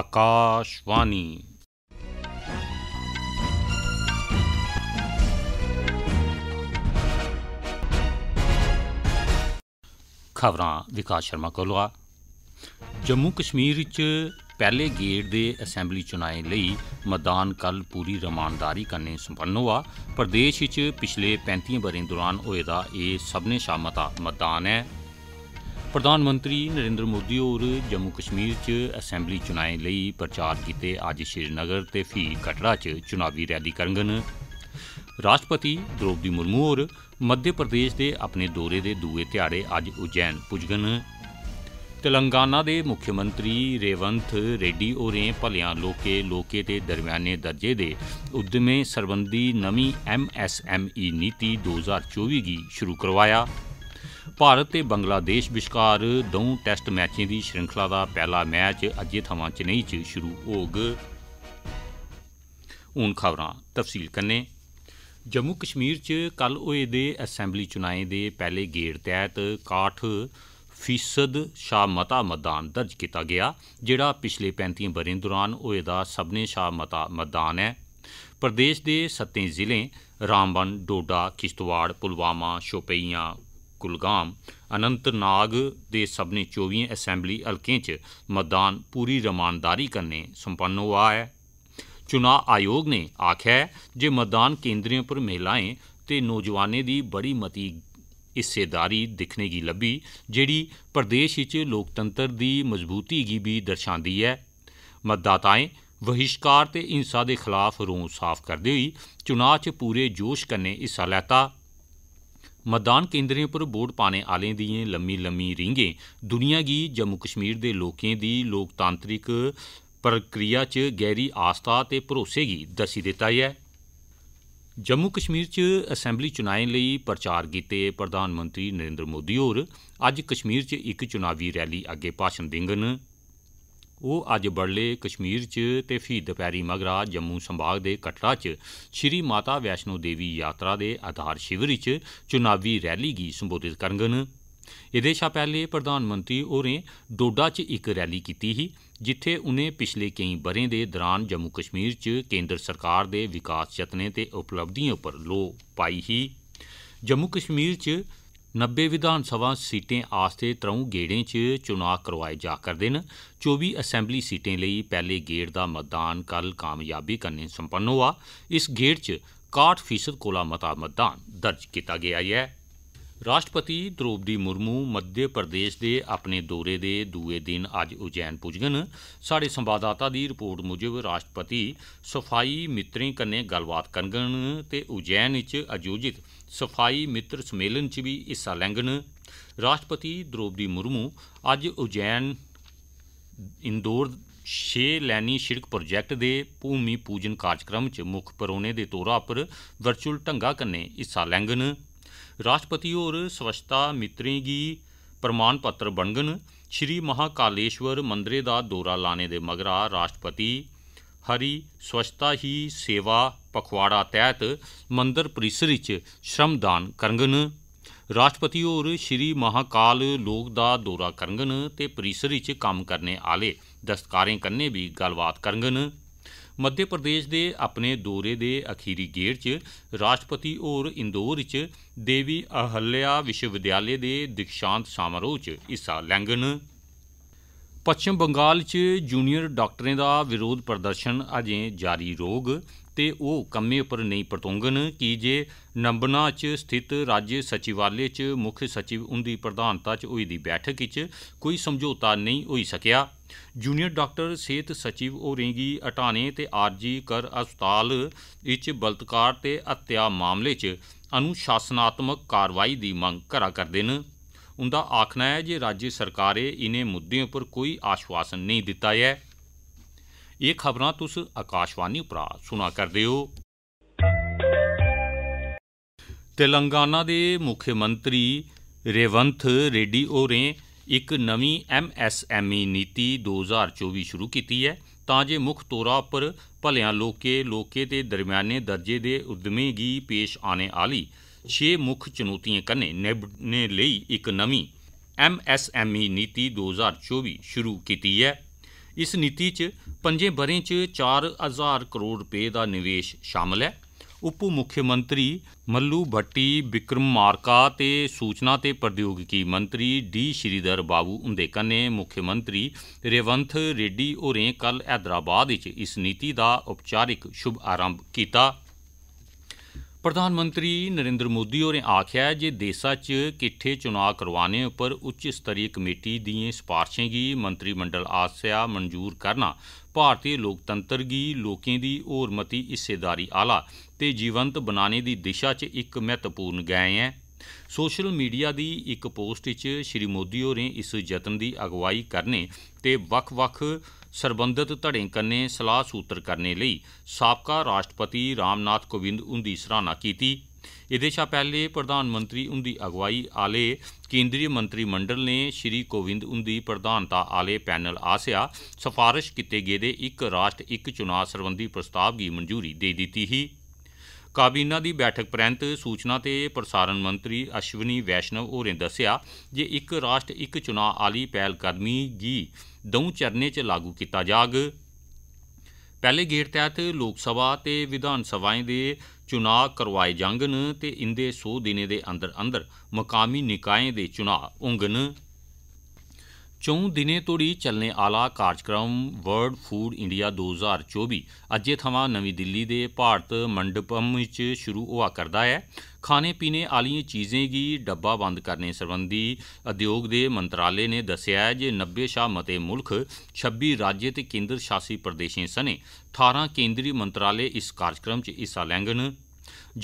आकाशवाणी ਖਬਰਾਂ ਵਿਕਾਸ ਸ਼ਰਮਾ ਕੋਲੋਂ ਜੰਮੂ ਕਸ਼ਮੀਰ ਵਿੱਚ ਪਹਿਲੇ ਗੇੜ ਦੇ ਅਸੈਂਬਲੀ ਚੋਣਾਂ ਲਈ ਮਤਦਾਨ ਕੱਲ ਪੂਰੀ ਰਮਾਨਦਾਰੀ ਕਰਨੇ ਸੰਪੰਨ ਹੋਆ ਪ੍ਰਦੇਸ਼ ਵਿੱਚ ਪਿਛਲੇ 35 ਬਰੇ ਦੌਰਾਨ ਹੋਏ ਦਾ ਇਹ ਸਭਨੇ ਸ਼ਾਮਤਾ ਮਤਦਾਨ ਹੈ ਪ੍ਰਧਾਨ ਮੰਤਰੀ ਨਰਿੰਦਰ ਮੋਦੀ ਹੋਰ ਜੰਮੂ ਕਸ਼ਮੀਰ 'ਚ ਅਸੈਂਬਲੀ ਚੋਣਾਂ ਲਈ ਪ੍ਰਚਾਰ ਕੀਤੇ ਅੱਜ ਸ਼੍ਰੀਨਗਰ ਤੇ ਫੀ ਕਟੜਾ 'ਚ ਚੁਣਾਵੀ ਰੈਲੀ ਕਰਨਗੇ ਰਾਸ਼ਟਰਪਤੀ ਦ੍ਰੋਪਦੀ ਮੁਰਮੂ ਹੋਰ ਮੱਧ ਪ੍ਰਦੇਸ਼ ਦੇ ਆਪਣੇ ਦੌਰੇ ਦੇ ਦੂਏ ਧਿਆੜੇ ਅੱਜ ਉਜੈਨ ਪੁੱਜਗਨ ਤੇਲੰਗਾਨਾ ਦੇ ਮੁੱਖ ਮੰਤਰੀ ਰੇਵੰਥ ਰੈਡੀ ਹੋਰੇ ਭਲਿਆਂ ਲੋਕੇ ਲੋਕੇ ਤੇ ਦਰਮਿਆਨੇ ਦਰਜੇ ਦੇ ਉਦਮੇ ਸਰਬੰਧੀ ਨਵੀਂ ਐਮਐਸਐਮਈ ਨੀਤੀ 2024 ਦੀ ਸ਼ੁਰੂ ਕਰਵਾਇਆ ਭਾਰਤ ਤੇ ਬੰਗਲਾਦੇਸ਼ ਵਿਚਕਾਰ ਦੋ ਟੈਸਟ ਮੈਚਾਂ ਦੀ ਸ਼੍ਰਿੰਖਲਾ ਦਾ ਪਹਿਲਾ ਮੈਚ ਅੱਜੇ ਥਾਵਾਂ ਚੇਨਈ 'ਚ ਸ਼ੁਰੂ ਹੋਗ ਹੁਣ ਖਬਰਾਂ ਤਫਸੀਲ ਕਰਨੇ ਜੰਮੂ ਕਸ਼ਮੀਰ 'ਚ ਕੱਲ ਹੋਏ ਦੇ ਅਸੈਂਬਲੀ ਚੁਣਾਏ ਦੇ ਪਹਿਲੇ ਗੇੜ ਤਹਿਤ 61 ਫੀਸਦ ਸ਼ਾਮਤਾ ਮਤਾ ਮਤਦਾਨ ਦਰਜ ਕੀਤਾ ਗਿਆ ਜਿਹੜਾ ਪਿਛਲੇ 35 ਬਰੇ ਦੌਰਾਨ ਹੋਏ ਦਾ ਸਭਨੇ ਸ਼ਾ ਮਤਾ ਮਤਦਾਨ ਹੈ ਪ੍ਰਦੇਸ਼ ਦੇ 7 ਜ਼ਿਲ੍ਹੇ ਰਾਮਬਨ ਡੋਡਾ ਕਿਸ਼ਤਵਾੜ ਪੁਲਵਾਮਾ ਸ਼ੋਪੀਆਂ ਕੁਲਗਾਮ ਅਨੰਤਨਾਗ ਦੇ ਸਭਨੇ 24 ਅਸੈਂਬਲੀ ਹਲਕਿਆਂ 'ਚ ਮਤਦਾਨ ਪੂਰੀ ਰਮਾਨਦਾਰੀ ਕਰਨੇ ਸੰਪੰਨ ਹੋਆ ਹੈ ਚੋਣ ਆਯੋਗ ਨੇ ਆਖਿਆ ਹੈ ਜੇ ਮਤਦਾਨ ਕੇਂਦਰੀਆਂ ਪਰ ਮਹਿਲਾਵਾਂ ਤੇ ਨੌਜਵਾਨੇ ਦੀ ਬੜੀ ਮਤੀ ਇਸੇਦਾਰੀ ਦਿਖਣੇ ਦੀ ਲੱਭੀ ਜਿਹੜੀ ਪ੍ਰਦੇਸ਼ ਵਿੱਚ ਲੋਕਤੰਤਰ ਦੀ ਮਜ਼ਬੂਤੀ ਗੀ ਵੀ ਦਰਸਾਉਂਦੀ ਹੈ ਮਤਦਾਤਾਏ ਵਹਿਸ਼ਕਾਰ ਤੇ ਇਨਸਾ ਦੇ ਖਿਲਾਫ ਰੂਹ ਸਾਫ਼ ਕਰਦੇ ਹੋਈ ਚੋਣਾਂ 'ਚ ਪੂਰੇ ਜੋਸ਼ ਕੰਨੇ ਹਿੱਸਾ ਲੈਤਾ मतदान केन्द्रें पर वोट पाने आह्लें दिएं लम्मी लम्मी रींगें दुनिया गी जम्मू कश्मीर दे लोकें दी लोकतांत्रिक प्रक्रिया च गैहरी आस्था ते भरोसे गी दस्सी दित्ता ऐ जम्मू कश्मीर च असैम्बली चुनाएं लेई प्रचार गितै प्रधानमंत्री नरेन्द्र मोदी होर अज्ज कश्मीर च इक चुनावी रैली अग्गे भाषण देंगन ਉਹ ਅੱਜ ਬੜਲੇ ਕਸ਼ਮੀਰ 'ਚ ਤੇ ਫੀ ਦੁਪਹਿਰੀ ਮਗਰਾ ਜੰਮੂ ਸੰਭਾਗ ਦੇ ਕਟੜਾ 'ਚ ਸ਼੍ਰੀ ਮਾਤਾ ਵੈਸ਼ਨੋ ਦੇਵੀ ਯਾਤਰਾ ਦੇ ਆਧਾਰ ਸ਼ਿਵਰ 'ਚ ਚੁਣਾਵੀ ਰੈਲੀ ਗੀ ਸੰਬੋਧਿਤ ਕਰਨਗੇ ਇਹਦੇ ਸ਼ਾ ਪਹਿਲੇ ਪ੍ਰਧਾਨ ਮੰਤਰੀ ਹੋਰੇ ਡੋਡਾ 'ਚ ਇੱਕ ਰੈਲੀ ਕੀਤੀ ਹੀ ਜਿੱਥੇ ਉਹਨੇ ਪਿਛਲੇ ਕਈ ਬਰੇ ਦੇ ਦੌਰਾਨ ਜੰਮੂ ਕਸ਼ਮੀਰ 'ਚ ਕੇਂਦਰ ਸਰਕਾਰ ਦੇ ਵਿਕਾਸ ਯਤਨੇ ਤੇ ਉਪਲਬਧੀਆਂ ਉੱਪਰ ਲੋ ਪਾਈ ਹੀ ਜੰਮੂ ਕਸ਼ਮੀਰ 'ਚ 90 ਵਿਧਾਨ ਸਭਾ ਸੀਟਾਂ ਆਸਤੇ ਤਰੋਂ ਗੇੜੇ 'ਚ ਚੋਣਾਂ ਕਰਵਾਏ ਜਾ ਕਰਦੇ ਨੇ 24 ਅਸੈਂਬਲੀ ਸੀਟਾਂ ਲਈ ਪਹਿਲੇ ਗੇੜ ਦਾ ਮਤਦਾਨ ਕੱਲ ਕਾਮਯਾਬੀ ਕੰਨੇ ਸੰਪੰਨ ਹੋਆ ਇਸ ਗੇੜ 'ਚ 61% ਕੋਲਾ ਮਤਾ ਮਤਦਾਨ ਦਰਜ ਕੀਤਾ ਗਿਆ ਹੈ ਰਾਸ਼ਟਰਪਤੀ ਦ੍ਰੋਪਦੀ ਮੁਰਮੂ ਮੱਧ ਪ੍ਰਦੇਸ਼ ਦੇ ਆਪਣੇ ਦੌਰੇ ਦੇ ਦੂਏ ਦਿਨ ਅੱਜ ਉਜੈਨ ਪੁੱਜਗਨ ਸਾਡੇ ਸੰਵਾਦਦਾਤਾ ਦੀ ਰਿਪੋਰਟ ਮੁਜਬ ਰਾਸ਼ਟਰਪਤੀ ਸਫਾਈ ਮਿੱਤਰੀ ਕੰਨੇ ਗੱਲਬਾਤ ਕਰਨਗਨ ਤੇ ਉਜੈਨ ਵਿੱਚ ਆਯੋਜਿਤ ਸਫਾਈ ਮਿੱਤਰ ਸੰਮੇਲਨ 'ਚ ਵੀ ਹਿੱਸਾ ਲੈਣਗਨ ਰਾਸ਼ਟਰਪਤੀ ਦ੍ਰੋਪਦੀ ਮੁਰਮੂ ਅੱਜ ਉਜੈਨ ਇੰਦੌਰ 6 ਲੈਨੀ ਸ਼ਿਰਕ ਪ੍ਰੋਜੈਕਟ ਦੇ ਭੂਮੀ ਪੂਜਨ ਕਾਰਜਕ੍ਰਮ 'ਚ ਮੁੱਖ ਪਰੋਣੇ ਦੇ ਤੌਰ 'ਤੇ ਵਰਚੁਅਲ ਢੰਗਾ ਕੰਨੇ ਹਿੱਸਾ ਲੈਣਗਨ ਰਾਸ਼ਟਰਪਤੀ ਹੋਰ ਸਵਸ਼ਤਾ ਮਿੱਤਰੀ ਦੀ ਪ੍ਰਮਾਣ ਪੱਤਰ ਬਣਗਣ ਸ਼੍ਰੀ ਮਹਾਕਾਲੇਸ਼ਵਰ ਮੰਦਰੇ ਦਾ ਦੌਰਾ ਲਾਣੇ ਦੇ ਮਗਰਾ ਰਾਸ਼ਟਰਪਤੀ ਹਰੀ ਸਵਸ਼ਤਾ ਹੀ ਸੇਵਾ ਪਖਵਾੜਾ ਤਹਿਤ ਮੰਦਰ ਪਰਿਸਰ ਵਿੱਚ ਸ਼ਰਮਦਾਨ ਕਰਨਗਣ ਰਾਸ਼ਟਰਪਤੀ ਹੋਰ ਸ਼੍ਰੀ ਮਹਾਕਾਲ ਲੋਕ ਦਾ ਦੌਰਾ ਕਰਨਗਣ ਤੇ ਪਰਿਸਰ ਵਿੱਚ ਕੰਮ ਕਰਨੇ ਆਲੇ ਦਸਤਕਾਰਾਂ ਕੰਨੇ ਵੀ ਗੱਲਬਾਤ ਕਰਨਗਣ मध्य प्रदेश दे अपने दौरे दे अखीरी गेड़ च राष्ट्रपति होर इंदौर इच देवी अहल्या विश्वविद्यालय दे दीक्षांत समारोह च हिस्सा लैंगन पच्छम बंगाल च जूनियर डाक्टरें दा विरोध प्रदर्शन अजें जारी रौह्ग ਤੇ ਉਹ ਕੰਮੇ ਉੱਪਰ ਨਹੀਂ ਪਰਤੋਂਗਨ ਕਿ ਜੇ ਨੰਬਨਾ 'ਚ ਸਥਿਤ ਰਾਜ ਸਚਿਵਾਲੇ 'ਚ ਮੁੱਖ ਸਚਿਵ ਉੰਦੀ ਪ੍ਰਧਾਨਤਾ 'ਚ ਹੋਈ ਦੀ ਬੈਠਕ ਵਿੱਚ ਕੋਈ ਸਮਝੌਤਾ ਨਹੀਂ ਹੋਈ ਸਕਿਆ ਜੂਨੀਅਰ ਡਾਕਟਰ ਸਿਹਤ ਸਚਿਵ ਉਹ ਹੋਰੇਗੀ ਅਟਾਣੇ ਤੇ ਆਰਜੀ ਕਰ ਹਸਪਤਾਲ ਵਿੱਚ ਬਲਤਕਾਰ ਤੇ ਹੱਤਿਆ ਮਾਮਲੇ 'ਚ ਅਨੁਸ਼ਾਸਨਾਤਮਕ ਕਾਰਵਾਈ ਦੀ ਮੰਗ ਕਰਾ ਕਰਦੇ ਨੇ ਉਹਦਾ ਆਖਣਾ ਹੈ ਜੇ ਰਾਜ ਸਰਕਾਰੇ ਇਨੇ ਮੁੱਦੇ ਉੱਪਰ ਕੋਈ ਆਸ਼ਵਾਸਨ ਨਹੀਂ ਦਿੱਤਾ ਹੈ ਇਹ ਖਬਰਾਂ ਤੁਸ ਆਕਾਸ਼ਵਾਣੀ ਉਪਰ ਸੁਣਾ ਕਰਦੇ ਹੋ ਤੇਲੰਗਾਨਾ ਦੇ ਮੁੱਖ ਮੰਤਰੀ ਰੇਵੰਥ ਰੈਡੀ ਹੋਰੇ ਇੱਕ ਨਵੀਂ ਐਮਐਸਐਮਈ ਨੀਤੀ 2024 ਸ਼ੁਰੂ ਕੀਤੀ ਹੈ ਤਾਂ ਜੇ ਮੁੱਖ ਤੌਰਾ ਉੱਪਰ ਭਲਿਆਂ ਲੋਕੇ ਲੋਕੇ ਤੇ ਦਰਮਿਆਨੇ ਦਰਜੇ ਦੇ ਉਦਮੀ ਗੀ ਪੇਸ਼ ਆਣੇ ਆਲੀ 6 ਮੁੱਖ ਚੁਣੌਤੀਆਂ ਕੰਨੇ ਨਿਭਣੇ ਲਈ ਇੱਕ ਨਵੀਂ ਐਮਐਸਐਮਈ ਨੀਤੀ 2024 ਸ਼ੁਰੂ ਕੀਤੀ ਹੈ ਇਸ ਨੀਤੀ 'ਚ ਪੰਜੇ ਬਰੇ 'ਚ 4000 ਕਰੋੜ ਰੁਪਏ ਦਾ ਨਿਵੇਸ਼ ਸ਼ਾਮਲ ਹੈ ਉਪ ਮੁੱਖ ਮੰਤਰੀ ਮੱਲੂ ਭੱਟੀ ਵਿਕਰਮ ਮਾਰਕਾ ਤੇ ਸੂਚਨਾ ਤੇ ਪ੍ਰੌਦਯੋਗਿਕੀ ਮੰਤਰੀ ਡੀ ਸ਼੍ਰੀਧਰ ਬਾਬੂ ਹੁੰਦੇ ਨੇ ਮੁੱਖ ਮੰਤਰੀ ਰੇਵੰਥ ਰੈਡੀ ਹੋਰੇ ਕੱਲ ਹైదరాబాద్ ਵਿੱਚ ਇਸ ਨੀਤੀ ਦਾ ਉਪਚਾਰਿਕ ਸ਼ੁਭ ਆਰੰਭ ਕੀਤਾ ਪ੍ਰਧਾਨ ਮੰਤਰੀ ਨਰਿੰਦਰ ਮੋਦੀ ਹੋਰੇ ਆਖਿਆ ਜੇ ਦੇਸਾ ਚ ਕਿੱਥੇ ਚੋਣਾਂ ਕਰਵਾਣੇ ਉੱਪਰ ਉੱਚ ਸਤਰੀ ਕਮੇਟੀ ਦੀਆਂ ਸਿਫਾਰਸ਼ਾਂ ਗੀ ਮੰਤਰੀ ਮੰਡਲ ਆਸਿਆ ਮਨਜ਼ੂਰ ਕਰਨਾ ਭਾਰਤੀ ਲੋਕਤੰਤਰ ਗੀ ਲੋਕਾਂ ਦੀ ਹੋਰ ਮਤੀ ਹਿੱਸੇਦਾਰੀ ਆਲਾ ਤੇ ਜੀਵੰਤ ਬਣਾਉਣੇ ਦੀ ਦਿਸ਼ਾ ਚ ਇੱਕ ਮਹੱਤਵਪੂਰਨ ਗੈ ਹੈ ਸੋਸ਼ਲ ਮੀਡੀਆ ਦੀ ਇੱਕ ਪੋਸਟ ਚ ਸ਼੍ਰੀ ਮੋਦੀ ਹੋਰੇ ਇਸ ਯਤਨ ਦੀ ਅਗਵਾਈ ਕਰਨੇ ਤੇ ਵੱਖ-ਵੱਖ ਸਰਬੰਧਤ ਧੜੇ ਕੰਨੇ ਸਲਾਹ ਸੂਤਰ ਕਰਨੇ ਲਈ ਸਾਬਕਾ ਰਾਸ਼ਟਰਪਤੀ ਰਾਮਨਾਥ ਕੋਵਿੰਦ ਉੰਦੀ ਸਰਾਣਾ ਕੀਤੀ ਇਹਦੇ ਸ਼ਾ ਪਹਿਲੇ ਪ੍ਰਧਾਨ ਮੰਤਰੀ ਉੰਦੀ ਅਗਵਾਈ ਆਲੇ ਕੇਂਦਰੀ ਮੰਤਰੀ ਮੰਡਲ ਨੇ ਸ਼੍ਰੀ ਕੋਵਿੰਦ ਉੰਦੀ ਪ੍ਰਧਾਨਤਾ ਆਲੇ ਪੈਨਲ ਆਸਿਆ ਸਿਫਾਰਿਸ਼ ਕੀਤੇ ਗਏ ਦੇ ਇੱਕ ਰਾਸ਼ਟਰ ਇੱਕ ਚੁਣਾਵ ਸੰਬੰਧੀ ਪ੍ਰਸਤਾਵ ਦੀ ਮਨਜ਼ੂਰੀ ਦੇ ਦਿੱਤੀ ਹੀ ਕਾਬੀਨਾ ਦੀ ਬੈਠਕ ਪ੍ਰੰਤ ਸੂਚਨਾ ਤੇ ਪ੍ਰਸਾਰਣ ਮੰਤਰੀ ਅਸ਼ਵਨੀ ਵੈਸ਼ਨਵ ਹੋਰੇ ਦੱਸਿਆ ਜੇ ਇੱਕ ਰਾਸ਼ਟਰ ਇੱਕ ਚੁਣਾਵ ਆਲੀ ਪਹਿਲ ਕਦਮੀ ਗੀ ਦਉ ਚਰਨੇ 'ਚ ਲਾਗੂ ਕੀਤਾ ਜਾਗ ਪਹਿਲੇ ਗੇੜ ਤਹਿਤ ਲੋਕ ਸਭਾ ਤੇ ਵਿਧਾਨ ਸਭਾਵਾਂ ਦੇ ਚੁਣਾਅ ਕਰਵਾਏ ਜਾਂਗਨ ਤੇ ਇੰਦੇ 100 ਦਿਨੇ ਦੇ ਅੰਦਰ ਅੰਦਰ ਮਕਾਮੀ ਨਿਕਾਏ ਦੇ ਚੁਣਾਅ ਹੋਣਗਨ चौं दिनें तोड़ी चलने आह्ला कार्जक्रम वर्ल्ड फूड इंडिया दो ज्हार चौबी अज्जै थमां नमीं दिल्ली दे भारत मंडपम च शुरू होआ करदा ऐ खाने पीने आह्लिएं चीजें गी डब्बाबंद करने सरबंधी उद्योग दे मंत्रालय नै दस्सेआ ऐ जे नब्बे शा मते मुल्ख छब्बी राज्य ते केन्द्र शासी प्रदेशें सने ठारां केन्द्री मंत्रालय इस कार्जक्रम च हिस्सा लैंडन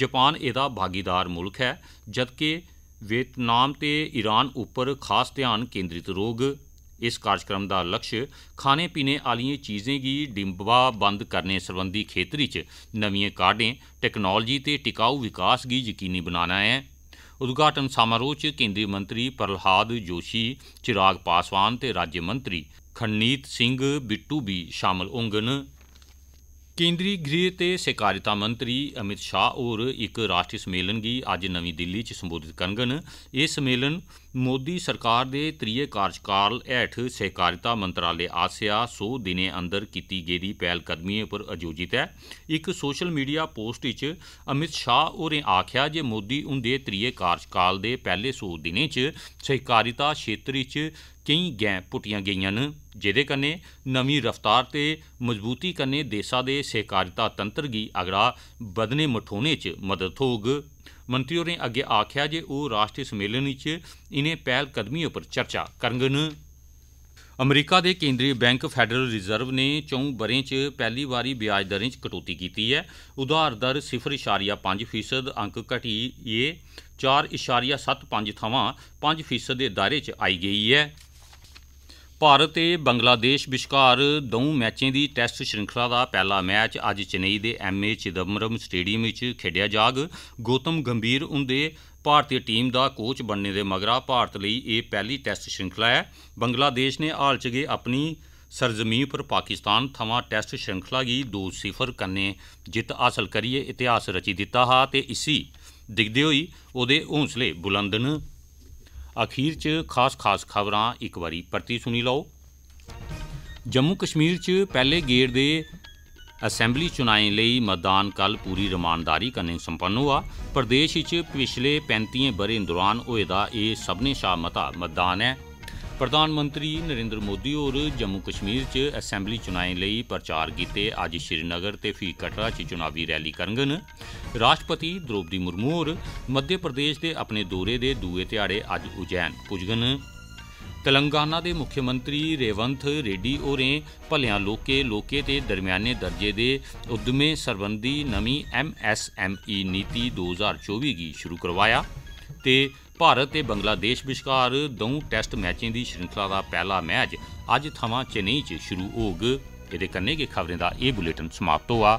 जापान एह्दा भागीदार मुल्ख ऐ जदके वियतनाम ते ईरान उप्पर खास ध्यान केन्द्रित रौह्ग ਇਸ ਕਾਰਜਕ੍ਰਮ ਦਾ ਲਕਸ਼ ਖਾਣੇ ਪੀਣੇ ਵਾਲੀਆਂ ਚੀਜ਼ਾਂ ਦੀ ਡਿੰਬਵਾ ਬੰਦ ਕਰਨੇ ਸੰਬੰਧੀ ਖੇਤਰੀ 'ਚ ਨਵੀਆਂ ਕਾਢਾਂ ਟੈਕਨੋਲੋਜੀ ਤੇ ਟਿਕਾਊ ਵਿਕਾਸ ਦੀ ਯਕੀਨੀ ਬਣਾਉਣਾ ਹੈ ਉਦਘਾਟਨ ਸਮਾਰੋਹ 'ਚ ਕੇਂਦਰੀ ਮੰਤਰੀ ਪ੍ਰਲਹਾਦ ਜੋਸ਼ੀ ਚਿਰਾਗ ਪਾਸਵਾਨ ਤੇ ਰਾਜ ਮੰਤਰੀ ਖੰਨੀਤ ਸਿੰਘ ਬਿੱਟੂ ਵੀ ਸ਼ਾਮਲ ਹੋਣਗੇ ਕੇਂਦਰੀ ਗ੍ਰਿਹ ਤੇ ਸਹਿਕਾਰਤਾ ਮੰਤਰੀ ਅਮਿਤ ਸ਼ਾਹ ਹੋਰ ਇੱਕ ਰਾਸ਼ਟਰੀ ਸਮੇਲਨ ਦੀ ਅੱਜ ਨਵੀਂ ਦਿੱਲੀ 'ਚ ਸੰਬੋਧਿਤ ਕਰਨਗੇ ਇਹ ਸਮੇਲਨ ਮੋਦੀ ਸਰਕਾਰ ਦੇ ਤ੍ਰਿਏ ਕਾਰਜਕਾਲ ਹੇਠ ਸਹਿਕਾਰਤਾ ਮੰਤਰਾਲੇ ਆਸਿਆ 100 ਦਿਨੇ ਅੰਦਰ ਕੀਤੀ ਗਈ ਦੀ ਪਹਿਲ ਕਦਮੀ ਉਪਰ ਅਯੋਜਿਤ ਹੈ ਇੱਕ ਸੋਸ਼ਲ ਮੀਡੀਆ ਪੋਸਟ ਵਿੱਚ ਅਮਿਤ ਸ਼ਾਹ ਹੋਰੇ ਆਖਿਆ ਜੇ ਮੋਦੀ ਹੁੰਦੇ ਤ੍ਰਿਏ ਕਾਰਜਕਾਲ ਦੇ ਪਹਿਲੇ 100 ਦਿਨੇ 'ਚ ਸਹਿਕਾਰਤਾ ਖੇਤਰ ਵਿੱਚ ਕਈ ਗੈਂ ਪੁੱਟੀਆਂ ਗਈਆਂ ਨੇ ਜਿਹਦੇ ਕੰਨੇ ਨਵੀਂ ਰਫ਼ਤਾਰ ਤੇ ਮਜ਼ਬੂਤੀ ਕੰਨੇ ਦੇਸ਼ਾ ਦੇ ਸਹਿਕਾਰਤਾ ਤੰਤਰ ਦੀ ਅਗੜਾ ਬਦਨੇ ਮਠੋਨੇ 'ਚ ਮਦਦ ਹੋਗ ਮੰਤਰੀ होरें अग्गै आखेआ जे ओह् राष्ट्री सम्मेलन च इनें पैह्लकदमिएं पर चर्चा करङन अमरीका दे केन्द्री बैंक फैडरल रिजर्व नै चौं ब'रें च पैहली बारी ब्याज दरें च कटौती कीती ऐ उधार दर सिफर इशारिया पंज फीसद अंक घटियै चार इशारिया सत्त पंज थमां पंज फीसद दे दायरे च आई गेई ऐ ਭਾਰਤ ਤੇ ਬੰਗਲਾਦੇਸ਼ ਵਿਚਕਾਰ ਦੋ ਮੈਚਾਂ ਦੀ ਟੈਸਟ ਸ਼੍ਰਿੰਖਲਾ ਦਾ ਪਹਿਲਾ ਮੈਚ ਅੱਜ ਚੇਨਈ ਦੇ ਐਮਏ ਚਿਦੰਬਰਮ ਸਟੇਡੀਅਮ ਵਿੱਚ ਖੇਡਿਆ ਜਾਗ ਗੋਤਮ ਗੰਭੀਰ ਹੁੰਦੇ ਭਾਰਤੀ ਟੀਮ ਦਾ ਕੋਚ ਬਣਨੇ ਦੇ ਮਗਰਾ ਭਾਰਤ ਲਈ ਇਹ ਪਹਿਲੀ ਟੈਸਟ ਸ਼੍ਰਿੰਖਲਾ ਹੈ ਬੰਗਲਾਦੇਸ਼ ਨੇ ਹਾਲ ਚ ਗਏ ਆਪਣੀ ਸਰਜ਼ਮੀਨ ਪਰ ਪਾਕਿਸਤਾਨ ਥਮਾ ਟੈਸਟ ਸ਼੍ਰਿੰਖਲਾ ਦੀ 2-0 ਕਰਨੇ ਜਿੱਤ ਹਾਸਲ ਕਰੀਏ ਇਤਿਹਾਸ ਰਚੀ ਦਿੱਤਾ ਹਾ ਤੇ ਇਸੀ ਦਿਖਦੇ ਹੋਈ ਉਹਦੇ ਹੌਸਲੇ ਬੁਲੰਦਨ ਅਖੀਰ 'ਚ ਖਾਸ-ਖਾਸ ਖਬਰਾਂ ਇੱਕ ਵਾਰੀ ਪਰਤੀ ਸੁਣੀ ਲਓ ਜੰਮੂ ਕਸ਼ਮੀਰ 'ਚ ਪਹਿਲੇ ਗੇੜ ਦੇ ਅਸੈਂਬਲੀ ਚੁਣਾਈ ਲਈ ਮਤਦਾਨ ਕੱਲ ਪੂਰੀ ਰਮਾਨਦਾਰੀ ਕਨੇ ਸੰਪੰਨ ਹੋਆ ਪ੍ਰਦੇਸ਼ ਵਿੱਚ ਪਿਛਲੇ 35 ਬਰੇ ਦੌਰਾਨ ਹੋਏ ਦਾ ਇਹ ਸਭਨੇ ਸ਼ਾ ਮਤਾ ਮਤਦਾਨ ਹੈ ਪ੍ਰਧਾਨ ਮੰਤਰੀ ਨਰਿੰਦਰ ਮੋਦੀ ਹੋਰ ਜੰਮੂ ਕਸ਼ਮੀਰ 'ਚ ਅਸੈਂਬਲੀ ਚੁਣਾਵਾਂ ਲਈ ਪ੍ਰਚਾਰ ਕੀਤੇ ਅੱਜ ਸ਼੍ਰੀਨਗਰ ਤੇ ਫੀ ਕਟਰਾ 'ਚ ਚੁਣਾਵੀ ਰੈਲੀ ਕਰਨਗੇ ਰਾਸ਼ਟਰਪਤੀ ਦ੍ਰੋਪਦੀ ਮੁਰਮੂ ਹੋਰ ਮੱਧ ਪ੍ਰਦੇਸ਼ ਦੇ ਆਪਣੇ ਦੌਰੇ ਦੇ ਦੂਏ ਧਿਆੜੇ ਅੱਜ ਉਜੈਨ ਪੁੱਜਗਨ ਤੇਲੰਗਾਨਾ ਦੇ ਮੁੱਖ ਮੰਤਰੀ ਰੇਵੰਥ ਰੈਡੀ ਹੋਰੇ ਭਲਿਆਂ ਲੋਕੇ ਲੋਕੇ ਤੇ ਦਰਮਿਆਨੇ ਦਰਜੇ ਦੇ ਉਦਮੇ ਸਰਬੰਧੀ ਨਵੀਂ ਐਮ ਐਸ ਐਮਐਸਐਮਈ ਨੀਤੀ 2024 ਦੀ ਸ਼ੁਰੂ ਕਰਵਾਇਆ ਤੇ ਭਾਰਤ ਤੇ ਬੰਗਲਾਦੇਸ਼ ਵਿਚਕਾਰ ਦੋ ਟੈਸਟ ਮੈਚਾਂ ਦੀ ਸ਼੍ਰਿੰਖਲਾ ਦਾ ਪਹਿਲਾ ਮੈਚ ਅੱਜ ਥਮਾ ਚੇਨਈ 'ਚ ਸ਼ੁਰੂ ਹੋਗ ਇਹਦੇ ਕੰਨੇ ਕੀ ਖਬਰਾਂ ਦਾ ਇਹ ਬੁਲੇਟਿਨ ਸਮਾਪਤ ਹੋਆ